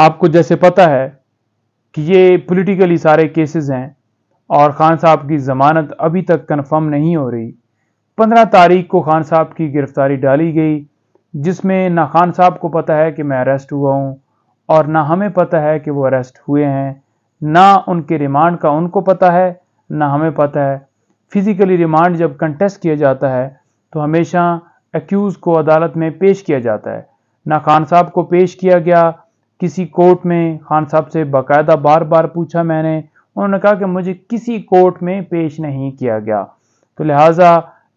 आपको जैसे पता है कि ये पॉलिटिकली सारे केसेस हैं और खान साहब की ज़मानत अभी तक कन्फर्म नहीं हो रही पंद्रह तारीख को खान साहब की गिरफ्तारी डाली गई जिसमें ना खान साहब को पता है कि मैं अरेस्ट हुआ हूँ और ना हमें पता है कि वो अरेस्ट हुए हैं ना उनके रिमांड का उनको पता है ना हमें पता है फिज़िकली रिमांड जब कंटेस्ट किया जाता है तो हमेशा एक्यूज़ को अदालत में पेश किया जाता है ना खान साहब को पेश किया गया किसी कोर्ट में खान साहब से बाकायदा बार बार पूछा मैंने उन्होंने कहा कि मुझे किसी कोर्ट में पेश नहीं किया गया तो लिहाजा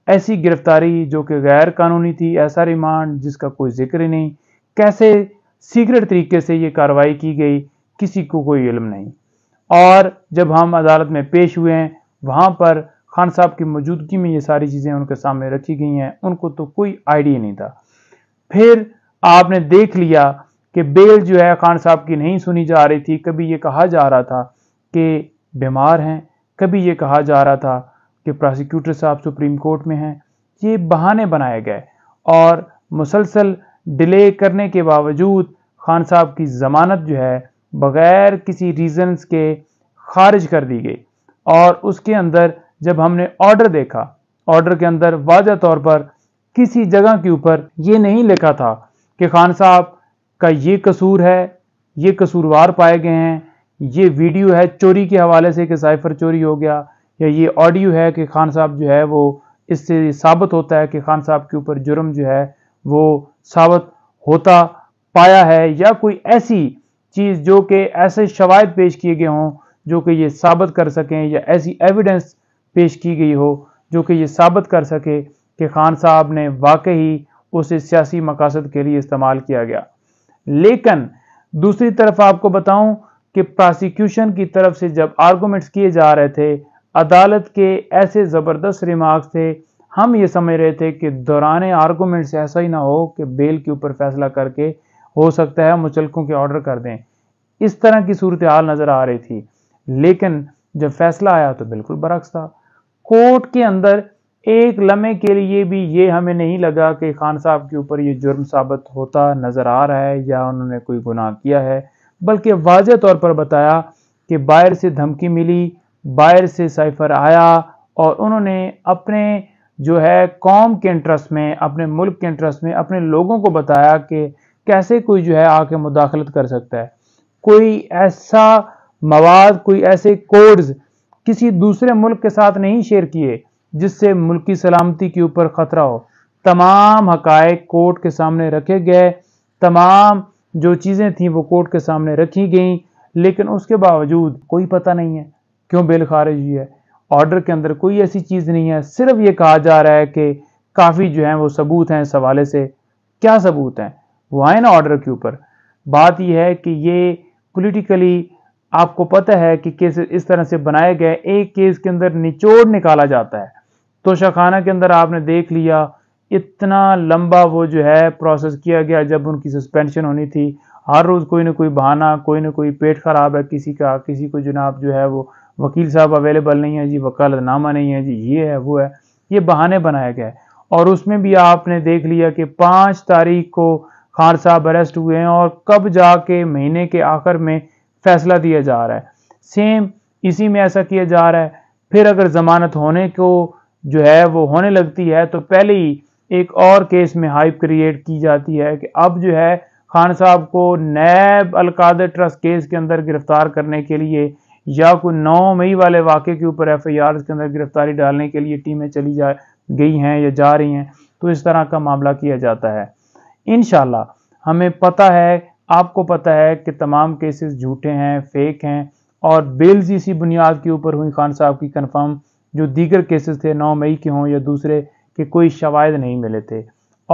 ऐसी गिरफ्तारी जो कि गैर कानूनी थी ऐसा रिमांड जिसका कोई जिक्र ही नहीं कैसे सीक्रेट तरीके से ये कार्रवाई की गई किसी को कोई इल्म नहीं और जब हम अदालत में पेश हुए हैं वहाँ पर खान साहब की मौजूदगी में ये सारी चीज़ें उनके सामने रखी गई हैं उनको तो कोई आइडिया नहीं था फिर आपने देख लिया कि बेल जो है खान साहब की नहीं सुनी जा रही थी कभी ये कहा जा रहा था कि बीमार हैं कभी ये कहा जा रहा था कि प्रोसिक्यूटर साहब सुप्रीम कोर्ट में हैं ये बहाने बनाए गए और मुसलसल डिले करने के बावजूद खान साहब की ज़मानत जो है बग़ैर किसी रीज़न्स के खारिज कर दी गई और उसके अंदर जब हमने ऑर्डर देखा ऑर्डर के अंदर वाजह तौर पर किसी जगह के ऊपर ये नहीं लिखा था कि खान साहब का ये कसूर है ये कसूरवार पाए गए हैं ये वीडियो है चोरी के हवाले से कि साइफर चोरी हो गया या ये ऑडियो है कि खान साहब जो है वो इससे साबित होता है कि खान साहब के ऊपर जुर्म जो है वो साबित होता पाया है या कोई ऐसी चीज़ जो कि ऐसे शवायद पेश किए गए हों जो कि ये साबित कर सकें या ऐसी एविडेंस पेश की गई हो जो कि ये साबित कर सके कि खान साहब ने वाकई उसे सियासी मकासद के लिए इस्तेमाल किया गया लेकिन दूसरी तरफ आपको बताऊं कि प्रोसिक्यूशन की तरफ से जब आर्गूमेंट्स किए जा रहे थे अदालत के ऐसे ज़बरदस्त रिमार्क्स थे हम ये समझ रहे थे कि दौरान आर्गूमेंट्स ऐसा ही ना हो कि बेल के ऊपर फैसला करके हो सकता है मुचलकों के ऑर्डर कर दें इस तरह की सूरत हाल नज़र आ रही थी लेकिन जब फैसला आया तो बिल्कुल बरक्स था कोर्ट के अंदर एक लम्हे के लिए भी ये हमें नहीं लगा कि खान साहब के ऊपर ये जुर्म साबित होता नज़र आ रहा है या उन्होंने कोई गुनाह किया है बल्कि वाज तौर पर बताया कि बायर से धमकी मिली बाहर से साइफर आया और उन्होंने अपने जो है कौम के इंटरेस्ट में अपने मुल्क के इंटरेस्ट में अपने लोगों को बताया कि कैसे कोई जो है आके मुदाखलत कर सकता है कोई ऐसा मवाद कोई ऐसे कोड्स किसी दूसरे मुल्क के साथ नहीं शेयर किए जिससे मुल्की सलामती के ऊपर ख़तरा हो तमाम हकायक कोर्ट के सामने रखे गए तमाम जो चीज़ें थी वो कोर्ट के सामने रखी गई लेकिन उसके बावजूद कोई पता नहीं है क्यों बेल खारिज हुई है ऑर्डर के अंदर कोई ऐसी चीज़ नहीं है सिर्फ ये कहा जा रहा है कि काफ़ी जो है वो सबूत हैं इस हवाले से क्या सबूत हैं वो आए ना ऑर्डर के ऊपर बात यह है कि ये पोलिटिकली आपको पता है कि केसेस इस तरह से बनाए गए एक केस के अंदर निचोड़ निकाला जाता है तो शाखाना के अंदर आपने देख लिया इतना लंबा वो जो है प्रोसेस किया गया जब उनकी सस्पेंशन होनी थी हर रोज़ कोई ना कोई बहाना कोई ना कोई पेट ख़राब है किसी का किसी को जनाब जो है वो वकील साहब अवेलेबल नहीं है जी वकालतनामा नहीं है जी ये है वो है ये बहाने बनाया गया है और उसमें भी आपने देख लिया कि पाँच तारीख को खान साहब अरेस्ट हुए हैं और कब जाके महीने के आखिर में फैसला दिया जा रहा है सेम इसी में ऐसा किया जा रहा है फिर अगर ज़मानत होने को जो है वो होने लगती है तो पहले ही एक और केस में हाइप क्रिएट की जाती है कि अब जो है खान साहब को नैब अलकादर ट्रस्ट केस के अंदर गिरफ्तार करने के लिए या कोई नौ मई वाले वाक़े के ऊपर एफ आई आर के अंदर गिरफ्तारी डालने के लिए टीमें चली जा गई हैं या जा रही हैं तो इस तरह का मामला किया जाता है इन हमें पता है आपको पता है कि तमाम केसेस झूठे हैं फेक हैं और बेल्स इसी बुनियाद के ऊपर हुई खान साहब की कन्फर्म जो दीगर केसेस थे नौ मई के हों या दूसरे के कोई शवायद नहीं मिले थे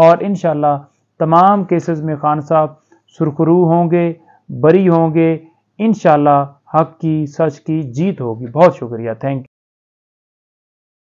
और इन तमाम केसेस में खान साहब सुरखरू होंगे बरी होंगे इन हक की सच की जीत होगी बहुत शुक्रिया थैंक यू